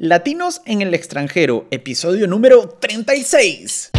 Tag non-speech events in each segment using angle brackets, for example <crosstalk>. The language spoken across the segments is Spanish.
Latinos en el extranjero, episodio número 36.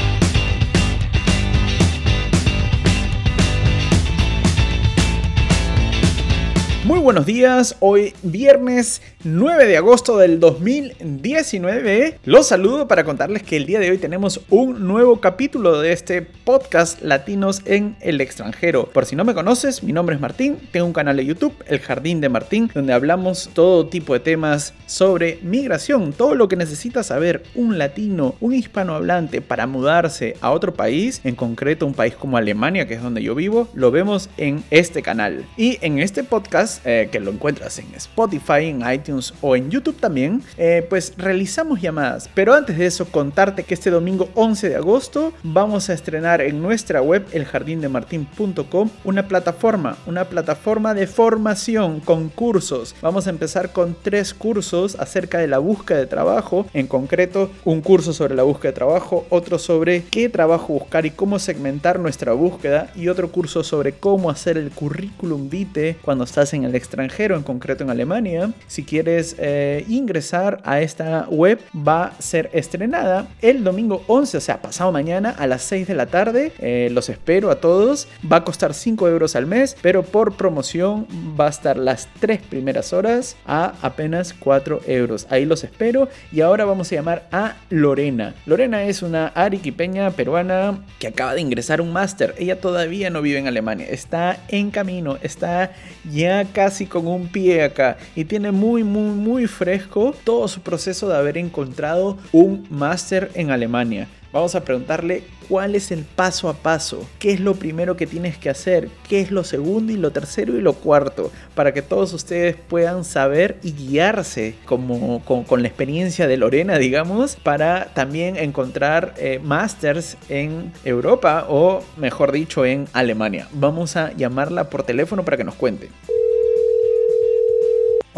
Muy buenos días, hoy viernes 9 de agosto del 2019. Los saludo para contarles que el día de hoy tenemos un nuevo capítulo de este podcast Latinos en el extranjero. Por si no me conoces, mi nombre es Martín, tengo un canal de YouTube, El Jardín de Martín, donde hablamos todo tipo de temas sobre migración, todo lo que necesita saber un latino, un hispanohablante para mudarse a otro país, en concreto un país como Alemania, que es donde yo vivo, lo vemos en este canal. Y en este podcast eh, que lo encuentras en Spotify, en iTunes o en YouTube también, eh, pues realizamos llamadas. Pero antes de eso, contarte que este domingo 11 de agosto vamos a estrenar en nuestra web, eljardindemartin.com, una plataforma, una plataforma de formación con cursos. Vamos a empezar con tres cursos acerca de la búsqueda de trabajo, en concreto un curso sobre la búsqueda de trabajo, otro sobre qué trabajo buscar y cómo segmentar nuestra búsqueda y otro curso sobre cómo hacer el currículum vitae cuando estás en en el extranjero, en concreto en Alemania. Si quieres eh, ingresar a esta web, va a ser estrenada el domingo 11, o sea, pasado mañana a las 6 de la tarde. Eh, los espero a todos. Va a costar 5 euros al mes, pero por promoción va a estar las 3 primeras horas a apenas 4 euros. Ahí los espero. Y ahora vamos a llamar a Lorena. Lorena es una ariquipeña peruana que acaba de ingresar un máster. Ella todavía no vive en Alemania. Está en camino, está ya casi con un pie acá y tiene muy, muy, muy fresco todo su proceso de haber encontrado un máster en Alemania. Vamos a preguntarle cuál es el paso a paso, qué es lo primero que tienes que hacer, qué es lo segundo y lo tercero y lo cuarto, para que todos ustedes puedan saber y guiarse como, con, la experiencia de Lorena, digamos, para también encontrar eh, másters en Europa o, mejor dicho, en Alemania. Vamos a llamarla por teléfono para que nos cuente.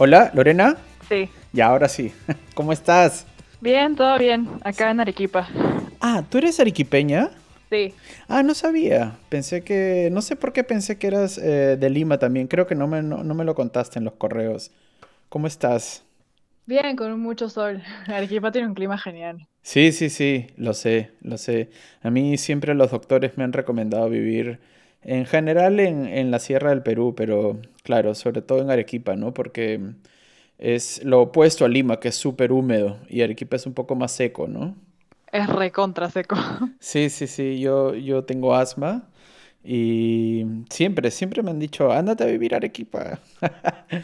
Hola, Lorena. Sí. Y ahora sí. <laughs> ¿Cómo estás? Bien, todo bien, acá en Arequipa. Ah, ¿tú eres arequipeña? Sí. Ah, no sabía. Pensé que. No sé por qué pensé que eras eh, de Lima también. Creo que no no me lo contaste en los correos. ¿Cómo estás? Bien, con mucho sol. <laughs> Arequipa tiene un clima genial. Sí, sí, sí, lo sé, lo sé. A mí siempre los doctores me han recomendado vivir en general en, en, la Sierra del Perú, pero claro, sobre todo en Arequipa, ¿no? Porque es lo opuesto a Lima, que es súper húmedo, y Arequipa es un poco más seco, ¿no? Es recontra seco. <laughs> Sí, sí, sí, yo, yo tengo asma y siempre, siempre me han dicho, ándate a vivir Arequipa. <laughs>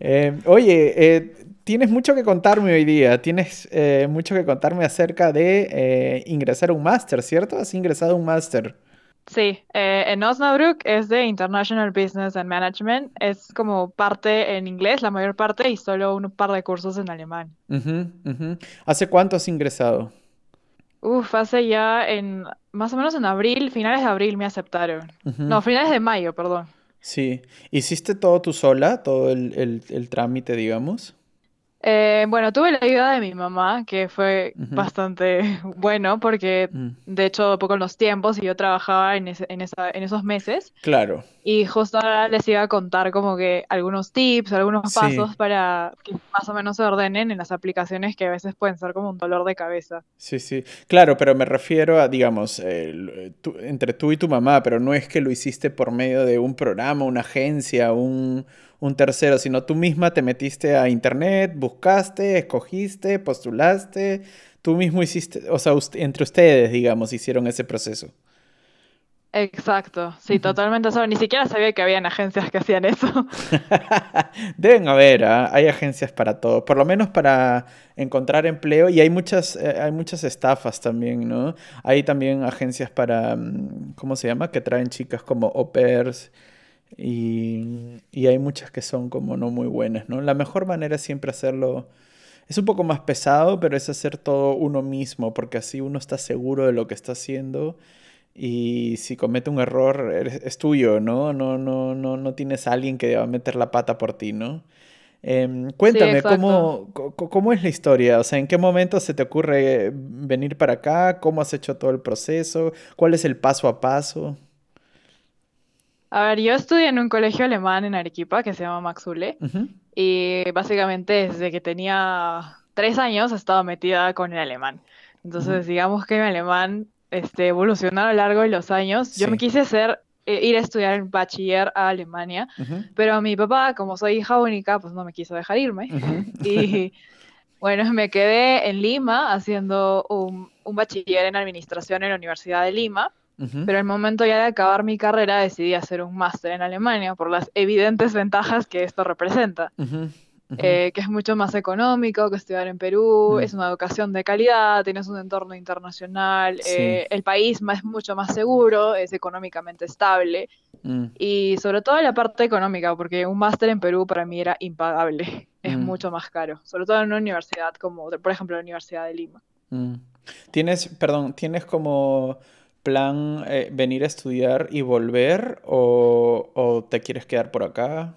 Eh, oye, eh, tienes mucho que contarme hoy día, tienes eh, mucho que contarme acerca de ingresar a un máster, ¿cierto? Has ingresado a un máster. Sí, eh, en Osnabrück es de International Business and Management. Es como parte en inglés, la mayor parte, y solo un par de cursos en alemán. ¿Hace cuánto has ingresado? Uf, hace ya en, más o menos en abril, finales de abril me aceptaron. No, finales de mayo, perdón. Sí. ¿Hiciste todo tú sola, todo el, el, el trámite, digamos? Eh, bueno, tuve la ayuda de mi mamá, que fue bastante <laughs> bueno, porque mm. de hecho, poco en los tiempos, y yo trabajaba en, esos meses. Claro. Y justo ahora les iba a contar como que algunos tips, algunos pasos para que más o menos se ordenen en las aplicaciones que a veces pueden ser como un dolor de cabeza. Sí, sí. Claro, pero me refiero a, digamos, entre tú y tu mamá, pero no es que lo hiciste por medio de un programa, una agencia, un un tercero, sino tú misma te metiste a internet, buscaste, escogiste, postulaste, tú mismo hiciste, o sea, entre ustedes, digamos, hicieron ese proceso. Exacto, sí, totalmente Ni siquiera sabía que habían agencias que hacían eso. <laughs> Deben haber, ¿ah? hay agencias para todo, por lo menos para encontrar empleo y hay muchas, eh, hay muchas estafas también, ¿no? Hay también agencias para, mm, ¿cómo se llama? Que traen chicas como au pairs y, y, hay muchas que son como no muy buenas, ¿no? La mejor manera es siempre hacerlo... Es un poco más pesado, pero es hacer todo uno mismo, porque así uno está seguro de lo que está haciendo y si comete un error es tuyo, ¿no? No, no, no, no tienes a alguien que va a meter la pata por ti, ¿no? Em, cuéntame, ¿cómo, ¿cómo es la historia? O sea, ¿en qué momento se te ocurre venir para acá? ¿Cómo has hecho todo el proceso? ¿Cuál es el paso a paso? A ver, yo estudié en un colegio alemán en Arequipa que se llama Maxule, y básicamente desde que tenía tres años he estado metida con el alemán. Entonces, digamos que mi alemán este, evolucionó a lo largo de los años. Yo me quise hacer eh, ir a estudiar en bachiller a Alemania, pero mi papá, como soy hija única, pues no me quiso dejar irme. <laughs> y bueno, me quedé en Lima haciendo un, bachiller en administración en la Universidad de Lima. Pero al momento ya de acabar mi carrera decidí hacer un máster en Alemania por las evidentes ventajas que esto representa. Eh, que es mucho más económico que estudiar en Perú, mm. es una educación de calidad, tienes un entorno internacional, eh, el país es mucho más seguro, es económicamente estable mm. y sobre todo la parte económica, porque un máster en Perú para mí era impagable, es mm. mucho más caro, sobre todo en una universidad como, por ejemplo, la Universidad de Lima. Tienes, perdón, tienes como plan eh, venir a estudiar y volver o, te quieres quedar por acá?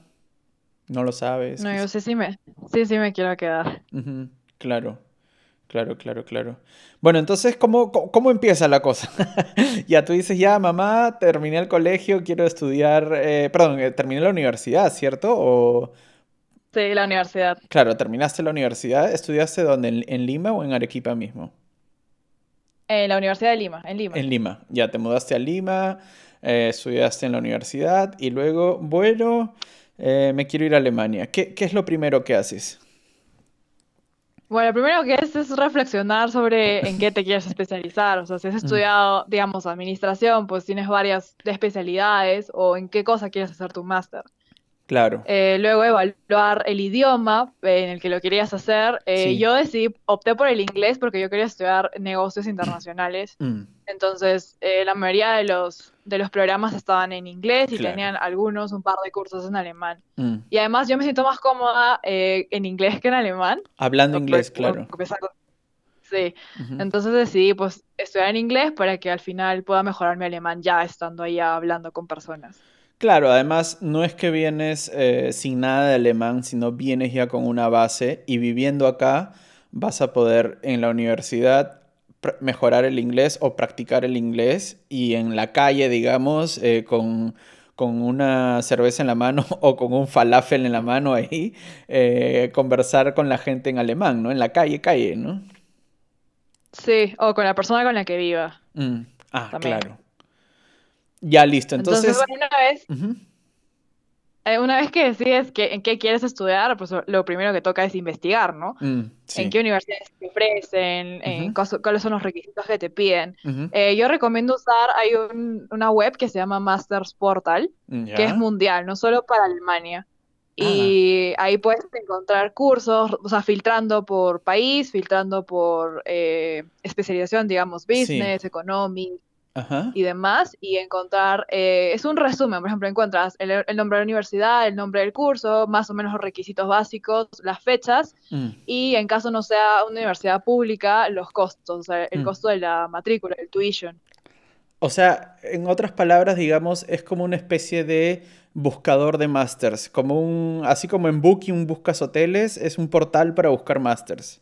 No lo sabes. No, yo sí, sí me, sí, sí me quiero quedar. Claro, claro, claro, claro. Bueno, entonces, ¿cómo, cómo empieza la cosa? <laughs> ya tú dices, ya mamá, terminé el colegio, quiero estudiar, eh, perdón, eh, terminé la universidad, ¿cierto? O... Sí, la universidad. Claro, terminaste la universidad, ¿estudiaste dónde? en Lima o en Arequipa mismo? En eh, la Universidad de Lima, en Lima. En Lima, ya te mudaste a Lima, eh, estudiaste en la universidad y luego, bueno, eh, me quiero ir a Alemania. ¿Qué, es lo primero que haces? Bueno, lo primero que es es reflexionar sobre en qué te quieres especializar. O sea, si has <laughs> mm. estudiado, digamos, administración, pues tienes varias especialidades o en qué cosa quieres hacer tu máster. Eh, luego evaluar el idioma eh, en el que lo querías hacer. Eh, yo decidí, opté por el inglés porque yo quería estudiar negocios internacionales. Mm. Entonces, la mayoría de los, de los programas estaban en inglés y tenían algunos, un par de cursos en alemán. Mm. Y además yo me siento más cómoda en inglés que en alemán. Hablando inglés, claro. sí. Entonces decidí pues estudiar en inglés para que al final pueda mejorar mi alemán ya estando ahí hablando con personas. Claro, además no es que vienes eh, sin nada de alemán, sino vienes ya con una base y viviendo acá vas a poder en la universidad mejorar el inglés o practicar el inglés y en la calle, digamos, eh, con, una cerveza en la mano <laughs> o con un falafel en la mano ahí, eh, conversar con la gente en alemán, ¿no? En la calle, calle, ¿no? Sí, o con la persona con la que viva. Mm. Ah, claro. Ya listo, entonces... Eh, una, vez, que decides que, en qué quieres estudiar, pues lo primero que toca es investigar, ¿no? Mm, en qué universidades te ofrecen, cuáles son los requisitos que te piden. Eh, yo recomiendo usar, hay una web que se llama Masters Portal, que es mundial, no solo para Alemania. Ah. Y ahí puedes encontrar cursos, o sea, filtrando por país, filtrando por eh, especialización, digamos, business, sí y demás, y encontrar, eh, es un resumen, por ejemplo, encuentras el, nombre de la universidad, el nombre del curso, más o menos los requisitos básicos, las fechas, mm. y en caso no sea una universidad pública, los costos, o sea, el mm. costo de la matrícula, el tuition. O sea, en otras palabras, digamos, es como una especie de buscador de masters, como un, así como en Booking buscas hoteles, es un portal para buscar masters.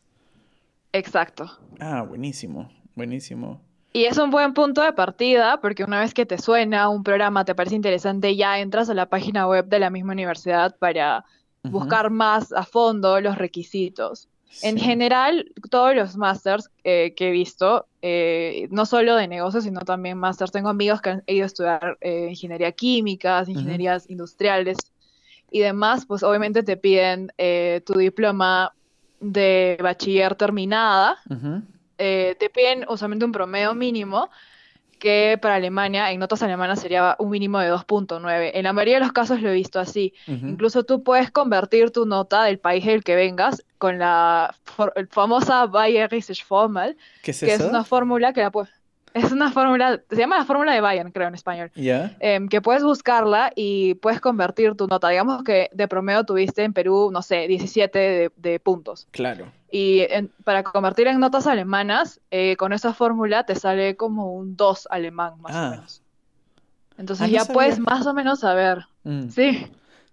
Exacto. Ah, buenísimo, buenísimo. Y es un buen punto de partida porque una vez que te suena un programa, te parece interesante, ya entras a la página web de la misma universidad para buscar más a fondo los requisitos. En general, todos los masters eh, que he visto, eh, no solo de negocios, sino también masters, tengo amigos que han ido a estudiar eh, ingeniería química, ingenierías industriales y demás, pues obviamente te piden tu diploma de bachiller terminada eh, te piden usualmente un promedio mínimo que para Alemania, en notas alemanas, sería un mínimo de 2.9. En la mayoría de los casos lo he visto así. Incluso tú puedes convertir tu nota del país del que vengas con la famosa Bayerische Formel, que es una fórmula que Es una fórmula, se llama la fórmula de Bayern, creo en español, em, que puedes buscarla y puedes convertir tu nota. Digamos que de promedio tuviste en Perú, no sé, 17 de puntos. Claro y para convertir en notas alemanas, eh, con esa fórmula te sale como un 2 alemán, más o ah. menos. Entonces ya puedes más o menos saber. Mm. Sí.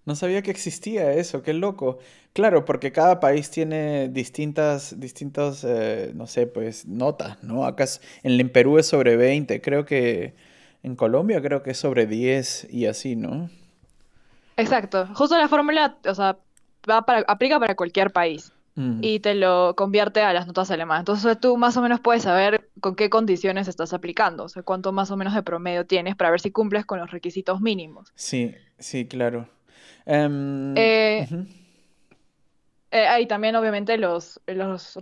No sabía que existía eso, qué loco. Claro, porque cada país tiene distintas, distintas, eh, no sé, pues notas, ¿no? Acá en, en Perú es sobre 20, creo que en Colombia creo que es sobre 10 y así, ¿no? Exacto. Justo la fórmula, o sea, va para, aplica para cualquier país y te lo convierte a las notas alemanas. Entonces tú más o menos puedes saber con qué condiciones estás aplicando, o sea, cuánto más o menos de promedio tienes para ver si cumples con los requisitos mínimos. Sí, sí, claro. Em, eh, eh, hay también obviamente los,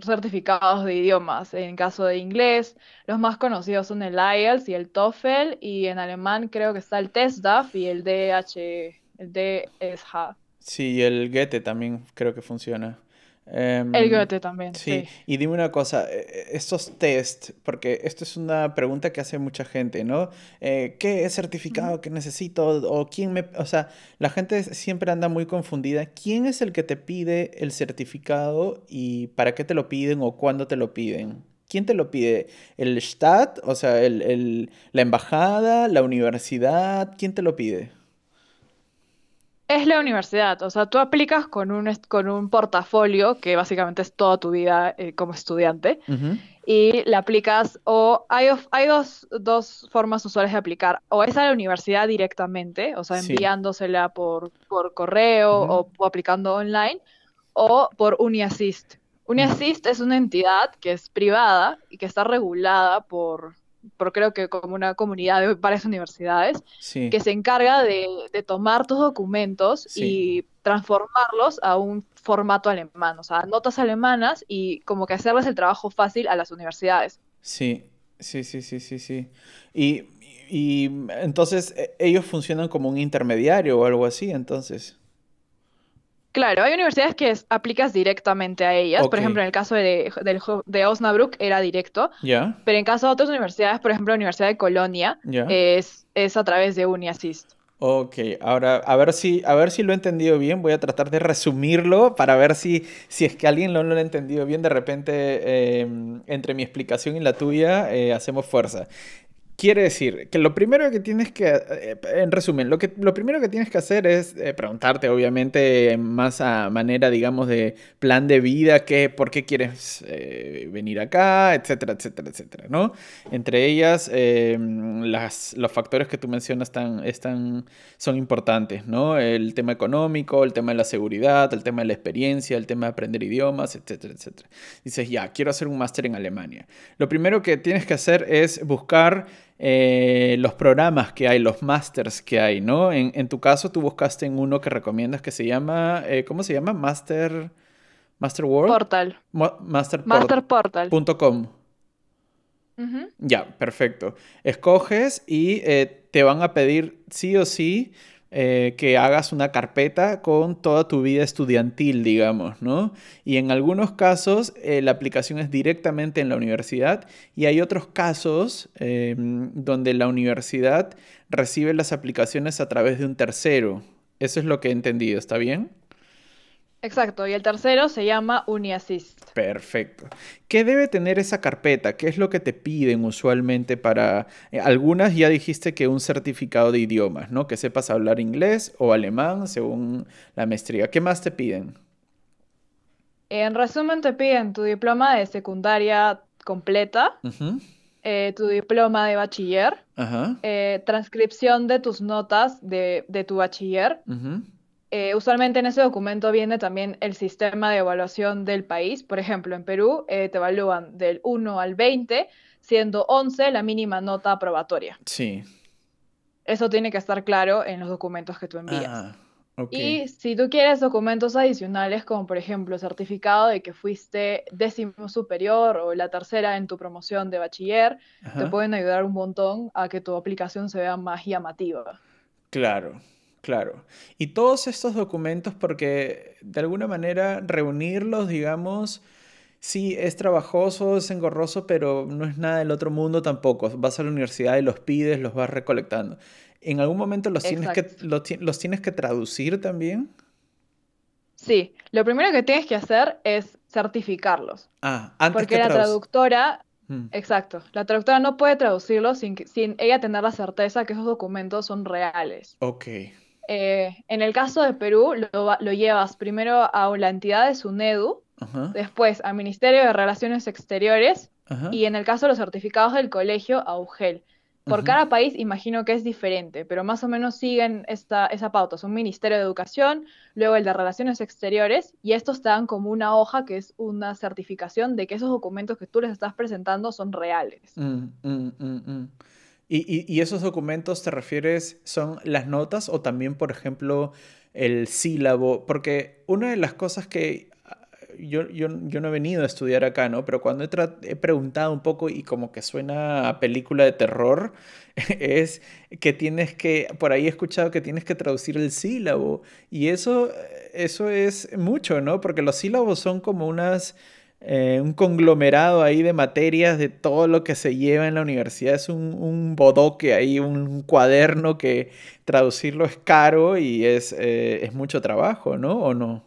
certificados de idiomas. En caso de inglés, los más conocidos son el IELTS y el TOEFL, y en alemán creo que está el TESDAF y el DH, e, el DSH. Sí, y el GETE e también creo que funciona. Em, el Goethe también. Sí. y dime una cosa, eh, eh, estos test, porque esto es una pregunta que hace mucha gente, ¿no? Eh, ¿Qué certificado que necesito? ¿O quién me...? O sea, la gente siempre anda muy confundida. ¿Quién es el que te pide el certificado y para qué te lo piden o cuándo te lo piden? ¿Quién te lo pide? ¿El Stat? O sea, el, la embajada, la universidad, ¿quién te lo pide? es la universidad, o sea, tú aplicas con un, con un portafolio, que básicamente es toda tu vida eh, como estudiante, y la aplicas, o hay, dos, formas usuales de aplicar, o es a la universidad directamente, o sea, enviándosela por, por, correo o, aplicando online, o por UniAssist. UniAssist es una entidad que es privada y que está regulada por, pero creo que como una comunidad de varias universidades, que se encarga de, de tomar tus documentos y transformarlos a un formato alemán, o sea, notas alemanas y como que hacerles el trabajo fácil a las universidades. Sí, sí, sí, sí, sí, sí. Y, y entonces e, ellos funcionan como un intermediario o algo así, entonces. Claro, hay universidades que aplicas directamente a ellas. Por ejemplo, en el caso de, de, Osnabrück era directo. Pero en caso de otras universidades, por ejemplo, la Universidad de Colonia, es, es a través de UniAssist. Ok, ahora a ver si a ver si lo he entendido bien, voy a tratar de resumirlo para ver si, si es que alguien no lo, lo ha entendido bien, de repente eh, entre mi explicación y la tuya eh, hacemos fuerza. Quiere decir que lo primero que tienes que, eh, en resumen, lo, que, lo primero que tienes que hacer es eh, preguntarte, obviamente, más a manera, digamos, de plan de vida, por qué quieres eh, venir acá, etcétera, etcétera, etcétera, ¿no? Entre ellas, em, los factores que tú mencionas están, son importantes, ¿no? El tema económico, el tema de la seguridad, el tema de la experiencia, el tema de aprender idiomas, etcétera, etcétera. Dices, ya, quiero hacer un máster en Alemania. Lo primero que tienes que hacer es buscar eh, los programas que hay, los masters que hay, ¿no? En, tu caso, tú buscaste en uno que recomiendas que se llama, eh, ¿cómo se llama? Master, Master World. Portal. master, Ya, perfecto. Escoges y eh, te van a pedir sí o sí eh, que hagas una carpeta con toda tu vida estudiantil, digamos, ¿no? Y en algunos casos eh, la aplicación es directamente en la universidad y hay otros casos em, donde la universidad recibe las aplicaciones a través de un tercero. Eso es lo que he entendido, ¿está bien? Exacto, y el tercero se llama UniAssist. Perfecto. ¿Qué debe tener esa carpeta? ¿Qué es lo que te piden usualmente para... Eh, algunas ya dijiste que un certificado de idiomas, ¿no? Que sepas hablar inglés o alemán según la maestría. ¿Qué más te piden? En resumen, te piden tu diploma de secundaria completa, eh, tu diploma de bachiller, eh, transcripción de tus notas de, tu bachiller. Eh, usualmente en ese documento viene también el sistema de evaluación del país. Por ejemplo, en Perú eh, te evalúan del 1 al 20, siendo 11 la mínima nota aprobatoria. Sí. Eso tiene que estar claro en los documentos que tú envías. Ah, Y si tú quieres documentos adicionales, como por ejemplo certificado de que fuiste décimo superior o la tercera en tu promoción de bachiller, te pueden ayudar un montón a que tu aplicación se vea más llamativa. Claro, Claro. Y todos estos documentos, porque de alguna manera reunirlos, digamos, sí, es trabajoso, es engorroso, pero no es nada del otro mundo tampoco. Vas a la universidad y los pides, los vas recolectando. ¿En algún momento los, tienes que, los, tienes que traducir también? Sí, lo primero que tienes que hacer es certificarlos. Ah, antes Porque que la traductora, mm. exacto, la traductora no puede traducirlos sin, sin, ella tener la certeza que esos documentos son reales. Ok. Eh, en el caso de Perú, lo, llevas primero a la entidad de SUNEDU, después al Ministerio de Relaciones Exteriores y en el caso de los certificados del colegio, a UGEL. Por cada país imagino que es diferente, pero más o menos siguen esta, esa pauta. Es un Ministerio de Educación, luego el de Relaciones Exteriores, y estos te dan como una hoja que es una certificación de que esos documentos que tú les estás presentando son reales. Mm, mm, mm, y, esos documentos te refieres, son las notas o también, por ejemplo, el sílabo, porque una de las cosas que ah, yo, yo, no he venido a estudiar acá, ¿no? Pero cuando he, preguntado un poco y como que suena a película de terror, <laughs> es que tienes que, por ahí he escuchado que tienes que traducir el sílabo y eso, eh, eso es mucho, ¿no? Porque los sílabos son como unas eh, un conglomerado ahí de materias de todo lo que se lleva en la universidad. Es un, bodoque ahí, un cuaderno que traducirlo es caro y es, eh, mucho trabajo, ¿no? ¿O no?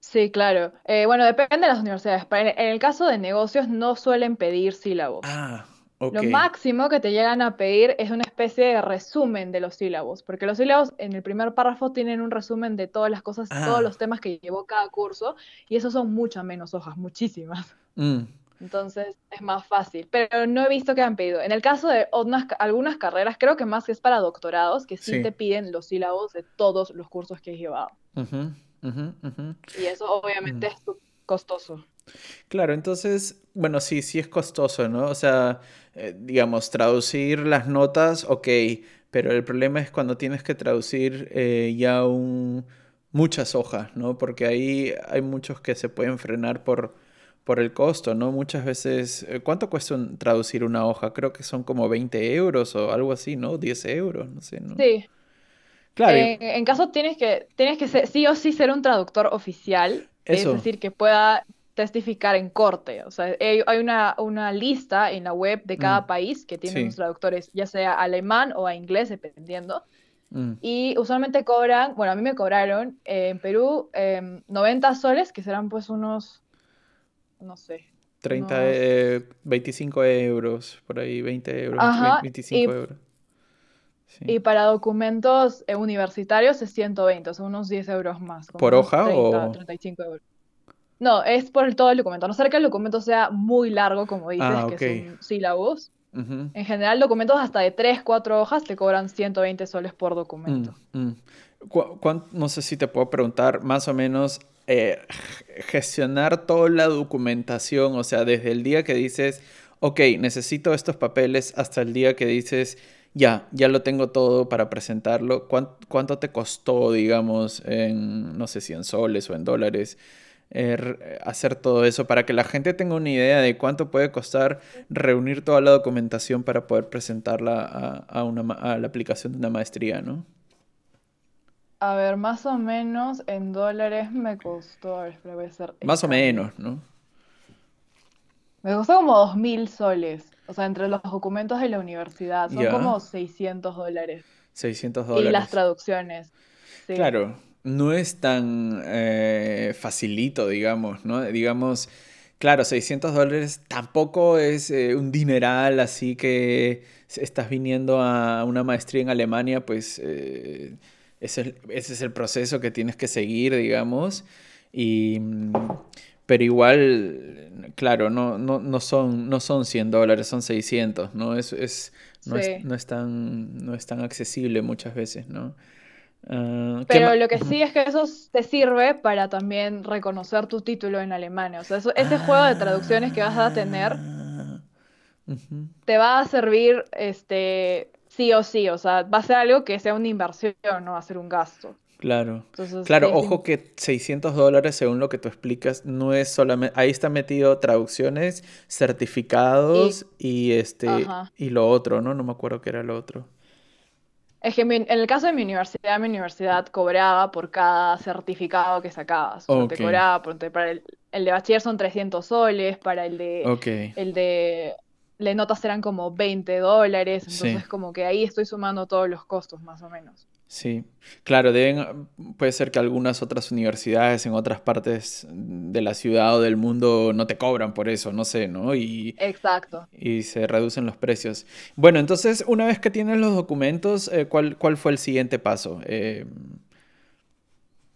Sí, claro. Eh, bueno, depende de las universidades. En el caso de negocios no suelen pedir sílabos. Ah. Lo máximo que te llegan a pedir es una especie de resumen de los sílabos, porque los sílabos en el primer párrafo tienen un resumen de todas las cosas, todos ah. los temas que llevó cada curso, y eso son muchas menos hojas, muchísimas. Mm. Entonces es más fácil, pero no he visto que han pedido. En el caso de algunas carreras, creo que más que es para doctorados, que sí, te piden los sílabos de todos los cursos que has llevado. Y eso obviamente mm. es costoso. Claro, entonces, bueno, sí, sí es costoso, ¿no? O sea, eh, digamos, traducir las notas, ok, pero el problema es cuando tienes que traducir eh, ya un, muchas hojas, ¿no? Porque ahí hay muchos que se pueden frenar por, por el costo, ¿no? Muchas veces, eh, ¿cuánto cuesta traducir una hoja? Creo que son como 20 euros o algo así, ¿no? 10 euros, no sé, ¿no? Sí. Claro. en caso tienes que, tienes que ser, sí o sí ser un traductor oficial, es decir, que pueda testificar en corte. O sea, hay una, lista en la web de cada mm. país que tiene los traductores, ya sea alemán o a inglés, dependiendo. Mm. Y usualmente cobran, bueno, a mí me cobraron en Perú 90 em, soles, que serán pues unos, no sé. 30, 25 eh, euros, por ahí, 20 euros, 25 y, euros. Y para documentos eh, universitarios es 120, o sea, unos 10 euros más. ¿Por hoja o...? 35 euros. No, es por todo el documento. A no ser que el documento sea muy largo, como dices, ah, que son sílabos. En general, documentos hasta de 3, 4 hojas te cobran 120 soles por documento. Mm, mm. no sé si te puedo preguntar más o menos eh, gestionar toda la documentación, o sea, desde el día que dices, ok, necesito estos papeles, hasta el día que dices, ya, ya lo tengo todo para presentarlo, ¿cuánto, cuánto te costó, digamos, en, no sé si en soles o en dólares? Eh, eh, hacer todo eso para que la gente tenga una idea de cuánto puede costar reunir toda la documentación para poder presentarla a, una, la aplicación de una maestría, ¿no? A ver, más o menos en dólares me costó, a ver, a Más o menos, ¿no? Me costó como 2.000 soles, o sea, entre los documentos de la universidad, son como 600 dólares. 600 dólares. Y las traducciones. Claro, no es tan eh, facilito, digamos, ¿no? Digamos, claro, 600 dólares tampoco es eh, un dineral, así que estás viniendo a una maestría en Alemania, pues eh, ese, es el proceso que tienes que seguir, digamos. Y, pero igual, claro, no, no, no son, no son 100 dólares, son 600, ¿no? Es, es, tan, no es tan accesible muchas veces, ¿no? Eh, Pero lo que sí es que eso te sirve para también reconocer tu título en alemán. O sea, ese ah. juego de traducciones que vas a tener te va a servir este sí o sí. O sea, va a ser algo que sea una inversión, no va a ser un gasto. Claro. claro, ojo que 600 dólares, según lo que tú explicas, no es solamente. Ahí está metido traducciones, certificados y, este. Y lo otro, ¿no? No me acuerdo qué era lo otro. Es que en el caso de mi universidad, mi universidad cobraba por cada certificado que sacabas. Te cobraba por, para el, de bachiller son 300 soles, para el de el de, le notas eran como 20 dólares, entonces como que ahí estoy sumando todos los costos más o menos. Sí, claro, deben, puede ser que algunas otras universidades en otras partes de la ciudad o del mundo no te cobran por eso, no sé, ¿no? Y, Exacto. Y se reducen los precios. Bueno, entonces, una vez que tienes los documentos, eh, ¿cuál, fue el siguiente paso? Eh,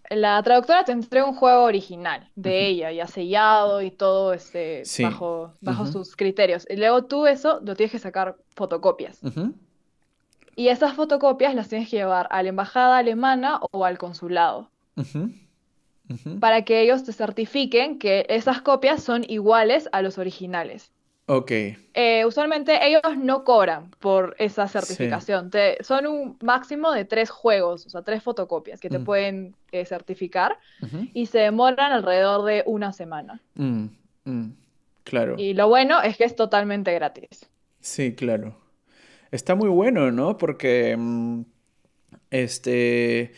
la traductora te entrega un juego original de ella, ya sellado y todo este, bajo, bajo sus criterios. Y luego tú eso lo tienes que sacar fotocopias. Y esas fotocopias las tienes que llevar a la embajada alemana o al consulado. Para que ellos te certifiquen que esas copias son iguales a los originales. Ok. Eh, usualmente ellos no cobran por esa certificación. son un máximo de tres juegos, o sea, tres fotocopias que te mm. pueden eh, certificar y se demoran alrededor de una semana. Mm, mm, claro. Y lo bueno es que es totalmente gratis. Sí, claro está muy bueno, ¿no? Porque mm, este,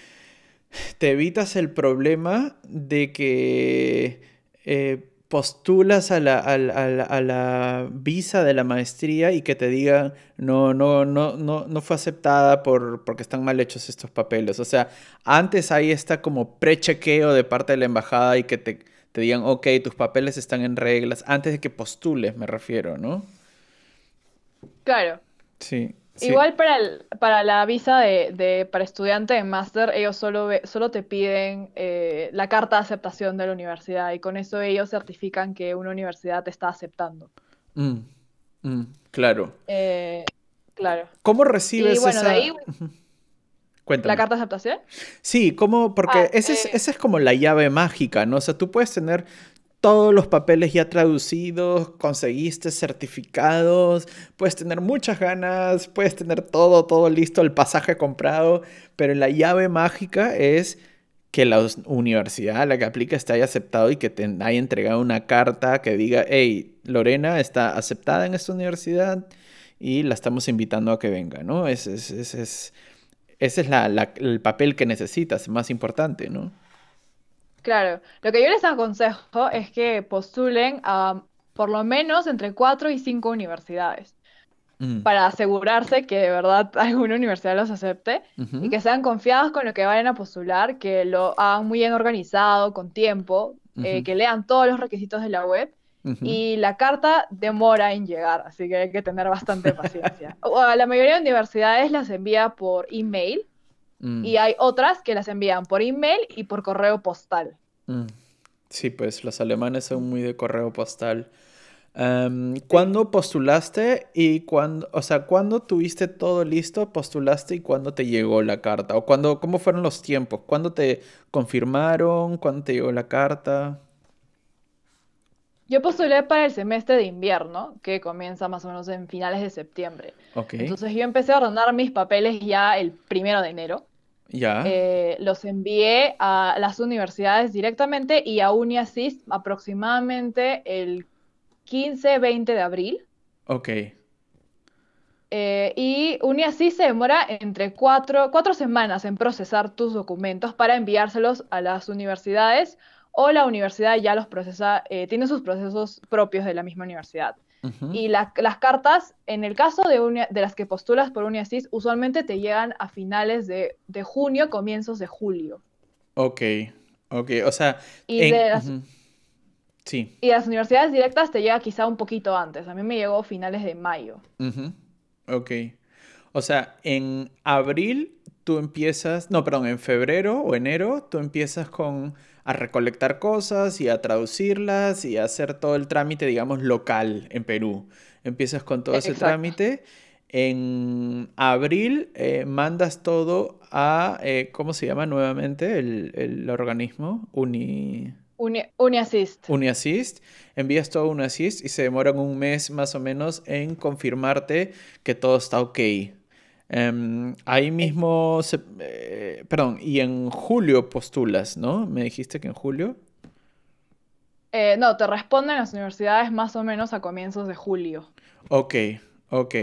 te evitas el problema de que eh, postulas a la, visa de la maestría y que te digan no, no, no, no, no fue aceptada por, porque están mal hechos estos papeles. O sea, antes ahí está como pre-chequeo de parte de la embajada y que te, te digan, ok, tus papeles están en reglas, antes de que postules, me refiero, ¿no? Claro, Sí. Igual para, para la visa de, para estudiante de máster, ellos solo, te piden eh, la carta de aceptación de la universidad y con eso ellos certifican que una universidad te está aceptando. Mm, mm, claro. Eh, claro. ¿Cómo recibes esa... Cuéntame. ¿La carta de aceptación? Sí, como, porque ah, es, eh. esa es como la llave mágica, ¿no? O sea, tú puedes tener todos los papeles ya traducidos, conseguiste certificados, puedes tener muchas ganas, puedes tener todo, todo listo, el pasaje comprado, pero la llave mágica es que la universidad a la que aplica te haya aceptado y que te haya entregado una carta que diga, hey, Lorena está aceptada en esta universidad y la estamos invitando a que venga, ¿no? Ese es, el papel que necesitas, más importante, ¿no? Claro, lo que yo les aconsejo es que postulen a por lo menos entre cuatro y cinco universidades mm. para asegurarse que de verdad <laughs> alguna universidad los acepte y que sean confiados con lo que vayan a postular, que lo hagan muy bien organizado, con tiempo, eh, que lean todos los requisitos de la web Y la carta demora en llegar, así que hay que tener bastante paciencia. la mayoría de universidades las envía por email Mm. Y hay otras que las envían por email y por correo postal. Mm. Sí, pues los alemanes son muy de correo postal. Em, ¿Cuándo postulaste y cuándo, o sea, cuándo tuviste todo listo, postulaste y cuándo te llegó la carta? ¿O cómo fueron los tiempos? ¿Cuándo te confirmaron? ¿Cuándo te llegó la carta? Yo postulé para el semestre de invierno, que comienza más o menos en finales de septiembre. Entonces yo empecé a ordenar mis papeles ya el primero de enero. Ya. Eh, los envié a las universidades directamente y a Uniasis aproximadamente el 15-20 de abril. Ok. Eh, y Uniasis se demora entre cuatro, semanas en procesar tus documentos para enviárselos a las universidades o la universidad ya los procesa, eh, tiene sus procesos propios de la misma universidad. Y las cartas, en el caso de, de las que postulas por UniASIS, usualmente te llegan a finales de, junio, comienzos de julio. Ok, ok, o sea... Y de las, sí. Y las universidades directas te llega quizá un poquito antes, a mí me llegó finales de mayo. Ok, o sea, en abril tú empiezas, no, perdón, en febrero o enero tú empiezas con a recolectar cosas y a traducirlas y a hacer todo el trámite, digamos, local en Perú. Empiezas con todo ese trámite. En abril eh, mandas todo a, eh, ¿cómo se llama nuevamente el, organismo? Uni... Uni Uniassist Envías todo a Uniassist y se demoran un mes más o menos en confirmarte que todo está ok. Em, ahí eh. mismo, eh, perdón, y en julio postulas, ¿no? Me dijiste que en julio. Eh, no, te responden las universidades más o menos a comienzos de julio. Ok, ok.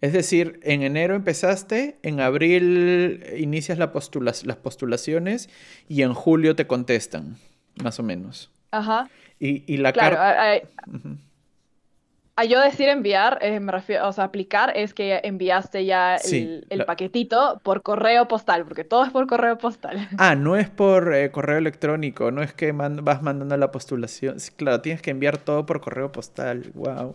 Es decir, en enero empezaste, en abril inicias las postulaciones y en julio te contestan, más o menos. Ajá. Y, la claro, carta... A yo decir enviar, eh, me refiero, o sea, aplicar es que enviaste ya el, paquetito por correo postal, porque todo es por correo postal. <laughs> Ah, no es por eh, correo electrónico, no es que vas mandando la postulación. claro, tienes que enviar todo por correo postal. Wow.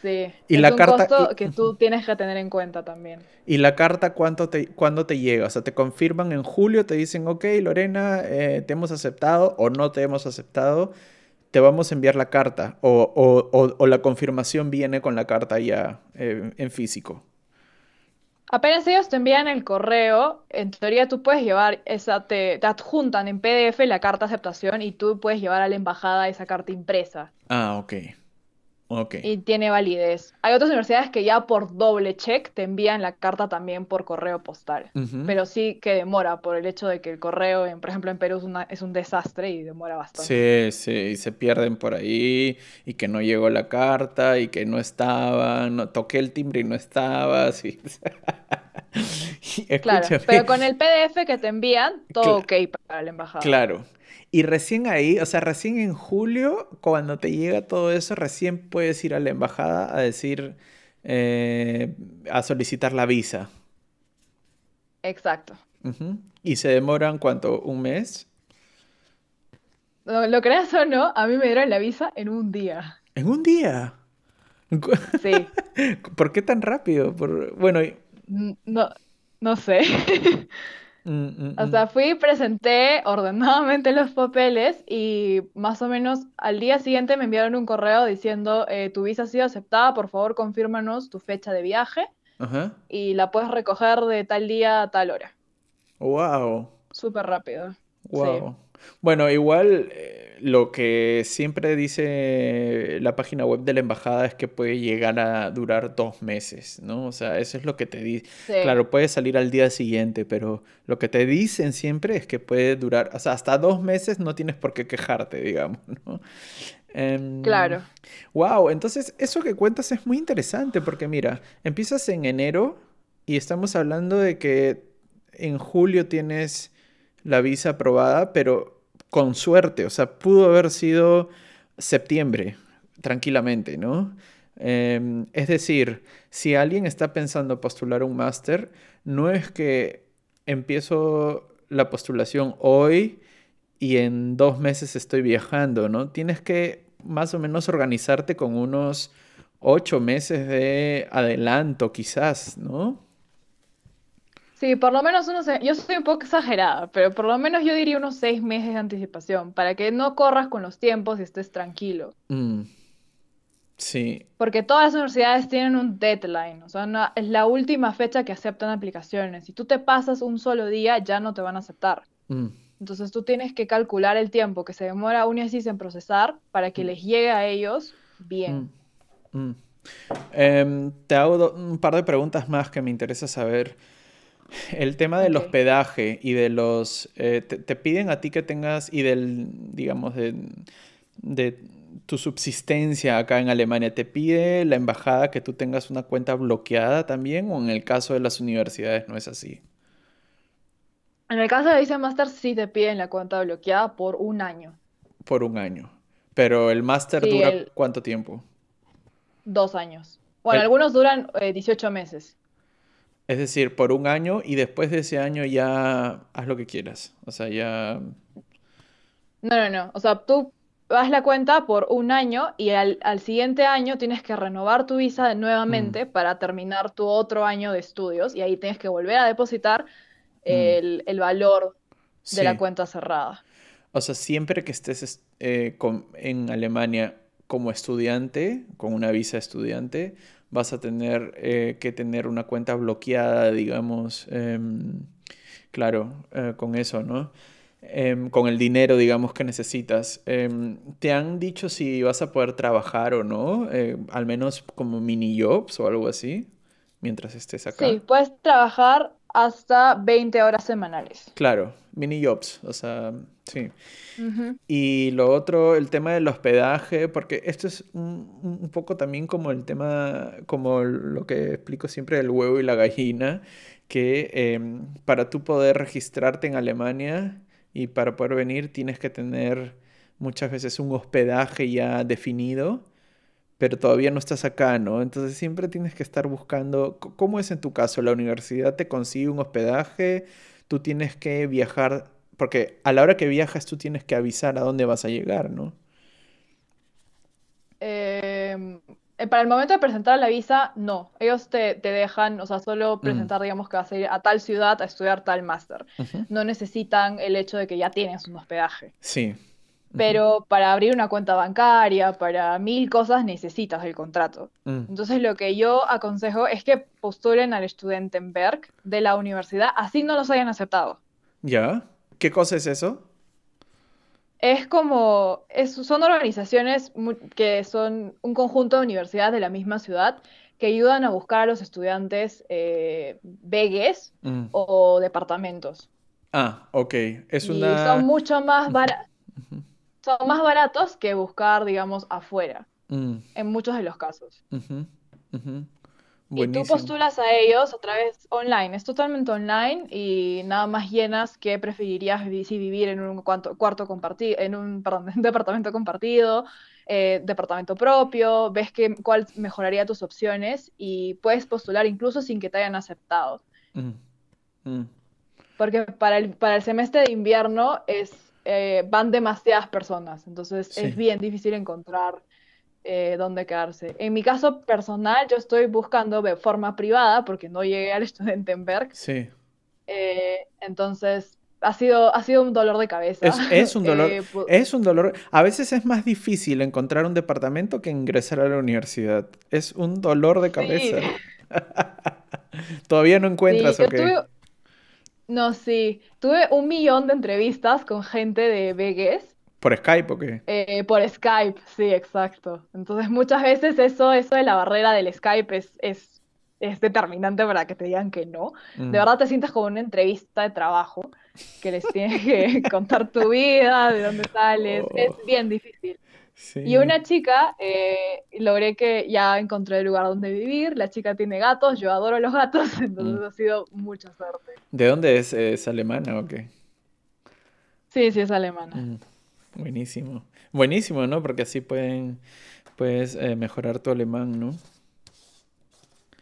Sí. Y es la un carta costo que tú tienes que tener en cuenta también. ¿Y la carta cuánto te, cuándo te llega? O sea, te confirman en julio, te dicen, ok, Lorena, eh, te hemos aceptado o no te hemos aceptado te vamos a enviar la carta o, la confirmación viene con la carta ya eh, en físico. Apenas ellos te envían el correo, en teoría tú puedes llevar esa, te, adjuntan en PDF la carta de aceptación y tú puedes llevar a la embajada esa carta impresa. Ah, ok. Y tiene validez. Hay otras universidades que ya por doble check te envían la carta también por correo postal, pero sí que demora por el hecho de que el correo, por ejemplo, en Perú es, una, un desastre y demora bastante. Sí, sí, y se pierden por ahí y que no llegó la carta y que no estaba, toqué el timbre y no estaba. Sí. <laughs> <laughs> claro, pero con el PDF que te envían, todo que ok para la embajada. Claro. Y recién ahí, o sea, recién en julio, cuando te llega todo eso, recién puedes ir a la embajada a decir, eh, a solicitar la visa. Exacto. ¿Y se demoran cuánto? ¿Un mes? lo creas o no, a mí me dieron la visa en un día. ¿En un día? Sí. <laughs> ¿Por qué tan rápido? Por... Bueno. No, no sé. <laughs> Mm, mm, o mm. sea, fui, presenté ordenadamente los papeles y más o menos al día siguiente me enviaron un correo diciendo, eh, tu visa ha sido aceptada, por favor confírmanos tu fecha de viaje y la puedes recoger de tal día a tal hora. ¡Wow! Súper rápido. Wow. Bueno, igual eh, lo que siempre dice la página web de la embajada es que puede llegar a durar dos meses, ¿no? O sea, eso es lo que te dice. Claro, puede salir al día siguiente, pero lo que te dicen siempre es que puede durar, o sea, hasta dos meses no tienes por qué quejarte, digamos, <laughs> ¿no? Em, claro. Wow, entonces eso que cuentas es muy interesante porque mira, empiezas en enero y estamos hablando de que en julio tienes la visa aprobada, pero con suerte, o sea, pudo haber sido septiembre, tranquilamente, ¿no? Em, es decir, si alguien está pensando postular un máster, no es que empiezo la postulación hoy y en dos meses estoy viajando, ¿no? Tienes que más o menos organizarte con unos ocho meses de adelanto, quizás, ¿no? Sí, por lo menos unos, yo soy un poco exagerada, pero por lo menos yo diría unos seis meses de anticipación, para que no corras con los tiempos y estés tranquilo. Mm. Sí. Porque todas las universidades tienen un deadline, o sea, es la última fecha que aceptan aplicaciones. Si tú te pasas un solo día, ya no te van a aceptar. Mm. Entonces tú tienes que calcular el tiempo que se demora un así en procesar para que mm. les llegue a ellos bien. Em, te hago un par de preguntas más que me interesa saber. El tema del hospedaje y de los... Eh, te, piden a ti que tengas y del, digamos, de, tu subsistencia acá en Alemania? ¿Te pide la embajada que tú tengas una cuenta bloqueada también o en el caso de las universidades no es así? En el caso de Visa Master sí te piden la cuenta bloqueada por un año. Por un año. Pero el máster dura cuánto tiempo? Dos años. Bueno, algunos duran 18 eh, meses. Es decir, por un año y después de ese año ya haz lo que quieras. O sea, ya... No, no, no. O sea, tú vas la cuenta por un año y al, siguiente año tienes que renovar tu visa nuevamente mm. para terminar tu otro año de estudios y ahí tienes que volver a depositar mm. el, valor de la cuenta cerrada. O sea, siempre que estés eh, en Alemania como estudiante, con una visa estudiante, vas a tener eh, que tener una cuenta bloqueada, digamos, em, claro, eh, con eso, ¿no? Em, con el dinero, digamos, que necesitas. Em, ¿Te han dicho si vas a poder trabajar o no? Eh, al menos como mini jobs o algo así, mientras estés acá. Sí, puedes trabajar hasta 20 horas semanales. Claro, mini jobs, o sea, sí. Y lo otro, el tema del hospedaje, porque esto es un, un, poco también como el tema, como lo que explico siempre del huevo y la gallina, que em, para tú poder registrarte en Alemania y para poder venir tienes que tener muchas veces un hospedaje ya definido pero todavía no estás acá, ¿no? Entonces siempre tienes que estar buscando, ¿cómo es en tu caso? ¿La universidad te consigue un hospedaje? ¿Tú tienes que viajar? Porque a la hora que viajas tú tienes que avisar a dónde vas a llegar, ¿no? Em, eh, para el momento de presentar la visa, no. Ellos te, dejan, o sea, solo mm. presentar, digamos, que vas a ir a tal ciudad a estudiar tal máster. No necesitan el hecho de que ya tienes un hospedaje. Sí. Pero para abrir una cuenta bancaria, para mil cosas necesitas el contrato. Mm. Entonces lo que yo aconsejo es que postulen al Studentenberg de la universidad, así no los hayan aceptado. ¿Ya? ¿Qué cosa es eso? Es como, son organizaciones que son un conjunto de universidades de la misma ciudad que ayudan a buscar a los estudiantes eh, mm. o departamentos. Ah, ok. Es una... Y son mucho más baratos son más baratos que buscar, digamos, afuera, mm. en muchos de los casos. Y tú postulas a ellos a través online, es totalmente online y nada más llenas que preferirías vivir, en un cuarto, compartido, en un <laughs> departamento compartido, eh, departamento propio, ves que, cuál mejoraría tus opciones y puedes postular incluso sin que te hayan aceptado. Mm, mm. Porque para el, para el semestre de invierno es eh, van demasiadas personas, entonces es bien difícil encontrar eh, dónde quedarse. En mi caso personal, yo estoy buscando de forma privada porque no llegué al <laughs> Studentenberg. Sí. Eh, entonces, ha sido, ha sido un dolor de cabeza. Es, un <laughs> dolor. es un dolor. A veces es más difícil encontrar un departamento que ingresar a la universidad. Es un dolor de cabeza. <laughs> Todavía no encuentras sí, no, sí. Tuve un millón de entrevistas con gente de Vegas. ¿Por Skype o qué? Eh, por Skype, sí, exacto. Entonces muchas veces eso, eso de la barrera del Skype es, es, es determinante para que te digan que no. De mm. verdad te sientes como una entrevista de trabajo que les tienes que <laughs> contar tu vida, de dónde sales. Es oh. bien difícil. Y una chica, eh, logré que ya encontré el lugar donde vivir, la chica tiene gatos, yo adoro los gatos, <laughs> entonces mm. ha sido mucha suerte. ¿De dónde es? ¿Es alemana o qué? Sí, sí, es alemana. Mm, buenísimo. Buenísimo, ¿no? Porque así pueden, puedes eh, mejorar tu alemán, ¿no?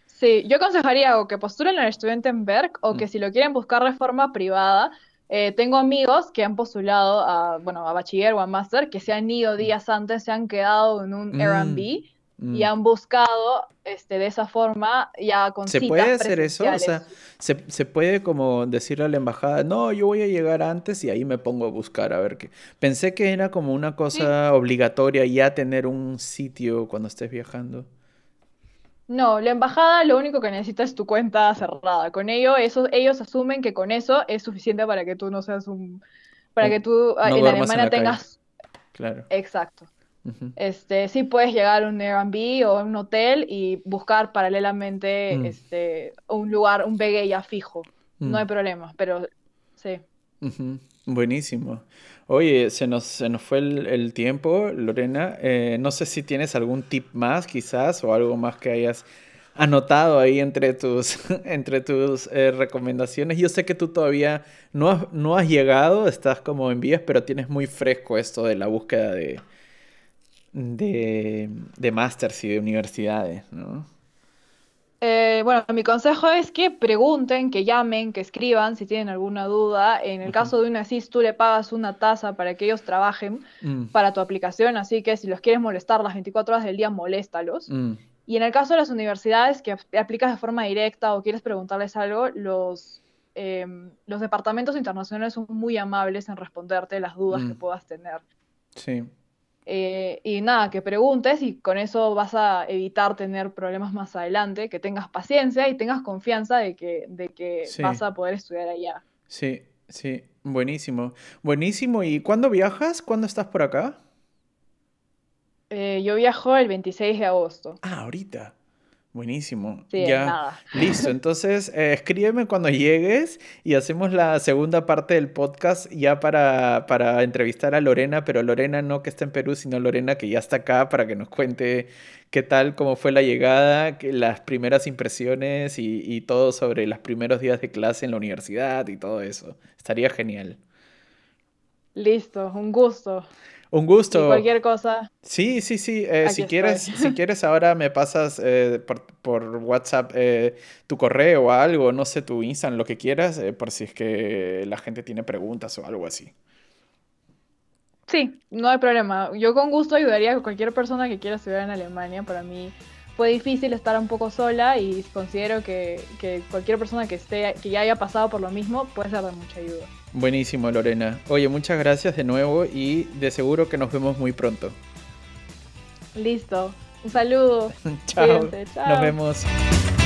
Sí, yo aconsejaría que postulen al estudiante en Berg o que mm. si lo quieren buscar de forma privada, eh, tengo amigos que han postulado a, bueno, a bachiller o a máster, que se han ido mm. días antes, se han quedado en un mm, y mm. han buscado este, de esa forma ya con ¿Se puede hacer eso? O sea, ¿se, puede como decirle a la embajada, no, yo voy a llegar antes y ahí me pongo a buscar, a ver qué. Pensé que era como una cosa obligatoria ya tener un sitio cuando estés viajando. No, la embajada lo único que necesita es tu cuenta cerrada. Con ello, ellos asumen que con eso es suficiente para que tú no seas un... para que tú ah, en Alemania tengas... Claro. Exacto. Este, sí puedes llegar a un Airbnb o a un hotel y buscar paralelamente mm. este, un lugar, un vegue ya fijo. No mm. hay problema, pero sí. Buenísimo. Oye, se nos, se nos fue el, tiempo, Lorena. Eh, no sé si tienes algún tip más, quizás, o algo más que hayas anotado ahí entre tus, <laughs> entre tus eh, recomendaciones. Yo sé que tú todavía no has, llegado, estás como en vías, pero tienes muy fresco esto de la búsqueda de, de, másters y de universidades, ¿no? Eh, bueno, mi consejo es que pregunten, que llamen, que escriban si tienen alguna duda. En el caso de una CIS, tú le pagas una tasa para que ellos trabajen mm. para tu aplicación, así que si los quieres molestar las 24 horas del día, moléstalos. Mm. Y en el caso de las universidades que aplicas de forma directa o quieres preguntarles algo, los, em, los departamentos internacionales son muy amables en responderte las dudas que mm. puedas tener. Sí. Eh, y nada, que preguntes y con eso vas a evitar tener problemas más adelante, que tengas paciencia y tengas confianza de que, de que vas a poder estudiar allá. Sí, sí, buenísimo. Buenísimo. ¿Y cuándo viajas? ¿Cuándo estás por acá? Eh, yo viajo el 26 de agosto. Ah, ahorita. Buenísimo. ya. Listo. <laughs> Entonces, eh, escríbeme cuando llegues y hacemos la segunda parte del podcast ya para, para entrevistar a Lorena, pero Lorena no que está en Perú, sino Lorena que ya está acá para que nos cuente qué tal, cómo fue la llegada, las primeras impresiones y, y todo sobre los primeros días de clase en la universidad y todo eso. Estaría genial. Listo, un gusto. Un gusto. cualquier cosa. Sí, sí, sí. Eh, si, quieres, si <laughs> quieres, ahora me pasas eh, por, WhatsApp eh, tu correo o algo, no sé, tu Instagram, lo que quieras, por si es que la gente tiene preguntas o algo así. Sí, no hay problema. Yo con gusto ayudaría a cualquier persona que quiera estudiar en Alemania. Para mí fue difícil estar un poco sola y considero que, que cualquier persona que, esté, que ya haya pasado por lo mismo puede ser de mucha ayuda. Buenísimo, Lorena. Oye, muchas gracias de nuevo y de seguro que nos vemos muy pronto. Listo. Un saludo. <laughs> chao. Nos vemos.